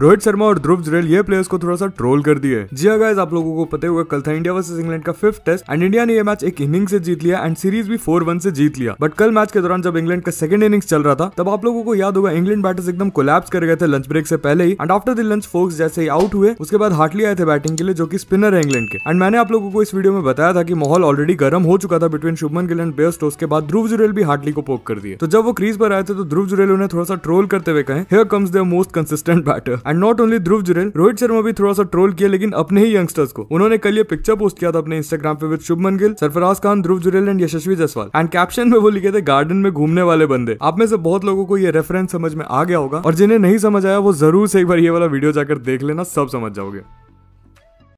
रोहित शर्मा और ध्रुव जुरेल ये प्लेयर्स को थोड़ा सा ट्रोल कर दिए जी गाइस हाँ आप लोगों को पता होगा कल था इंडिया वर्सेस इंग्लैंड का फिफ्थ टेस्ट एंड इंडिया ने ये मैच एक इनिंग से जीत लिया एंड सीरीज भी फोर वन से जीत लिया बट कल मैच के दौरान जब इंग्लैंड का सेकंड इनिंग्स चल रहा था तब आप लोगों को याद होगा इंग्लैंड बैटर्स एकदम कोलैप्स कर गए थे लंच ब्रेक से पहले ही and after the lunch Foakes जैसे ही आउट हुए उसके बाद हार्टली आए थे बैटिंग के लिए जो की स्पिनर है इंग्लैंड के एंड मैंने आप लोगों को इस वीडियो में बताया था कि माहौल ऑलरेडी गर्म हो चुका था बिटवीन शुभमन गिल एंड बेस्ट स्टोक्स के बाद ध्रुव जुरेल भी हार्टली को पोक कर दिए तो जब वो क्रीज पर आए थे तो ध्रुव जुरेल उन्हें थोड़ा सा ट्रोल करते हुए कहे here comes the most consistent batter and not only Dhruv Jurel Rohit Sharma भी थोड़ा सा ट्रोल किया लेकिन अपने ही यंगस्टर्स को उन्होंने कल ये पिक्चर पोस्ट किया था अपने इंस्टाग्राम पे with Shubman Gill Sarfaraz Khan Dhruv Jurel and Yashasvi Jaiswal and caption में वो लिखे थे गार्डन में घूमने वाले बंदे आप में से बहुत लोगों को ये रेफरेंस समझ में आ गया होगा और जिन्हें नहीं समझ आया वो जरूर से एक बार ये वाला वीडियो जाकर देख लेना सब समझ जाओगे